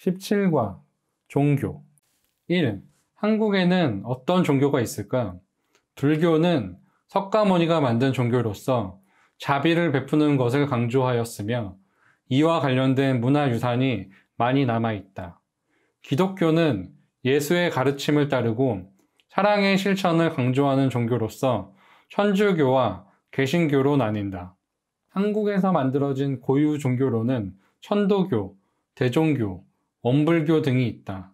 17과 종교 1. 한국에는 어떤 종교가 있을까? 불교는 석가모니가 만든 종교로서 자비를 베푸는 것을 강조하였으며 이와 관련된 문화유산이 많이 남아있다. 기독교는 예수의 가르침을 따르고 사랑의 실천을 강조하는 종교로서 천주교와 개신교로 나뉜다. 한국에서 만들어진 고유 종교로는 천도교, 대종교, 원불교 등이 있다.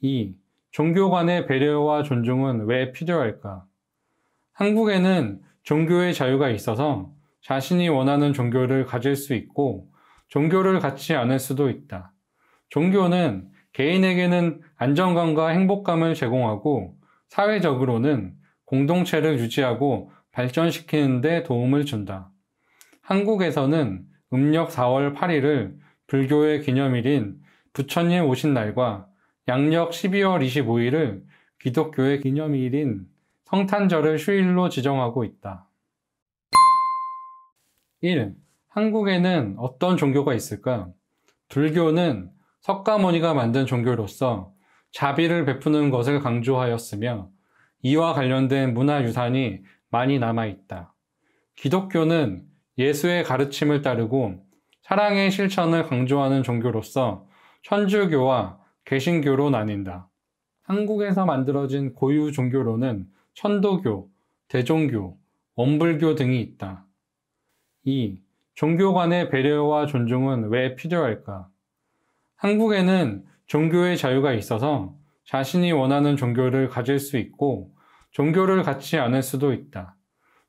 2. 종교 간의 배려와 존중은 왜 필요할까? 한국에는 종교의 자유가 있어서 자신이 원하는 종교를 가질 수 있고 종교를 갖지 않을 수도 있다. 종교는 개인에게는 안정감과 행복감을 제공하고 사회적으로는 공동체를 유지하고 발전시키는데 도움을 준다. 한국에서는 음력 4월 8일을 불교의 기념일인 부처님 오신 날과 양력 12월 25일을 기독교의 기념일인 성탄절을 휴일로 지정하고 있다. 1. 한국에는 어떤 종교가 있을까? 불교는 석가모니가 만든 종교로서 자비를 베푸는 것을 강조하였으며 이와 관련된 문화유산이 많이 남아있다. 기독교는 예수의 가르침을 따르고 사랑의 실천을 강조하는 종교로서 천주교와 개신교로 나뉜다. 한국에서 만들어진 고유 종교로는 천도교, 대종교, 원불교 등이 있다. 2. 종교 간의 배려와 존중은 왜 필요할까? 한국에는 종교의 자유가 있어서 자신이 원하는 종교를 가질 수 있고 종교를 갖지 않을 수도 있다.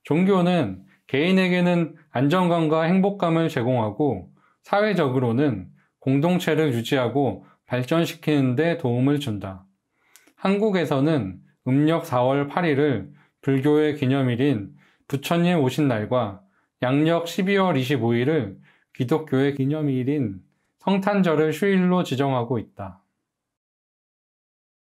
종교는 개인에게는 안정감과 행복감을 제공하고 사회적으로는 공동체를 유지하고 발전시키는 데 도움을 준다. 한국에서는 음력 4월 8일을 불교의 기념일인 부처님 오신 날과 양력 12월 25일을 기독교의 기념일인 성탄절을 휴일로 지정하고 있다.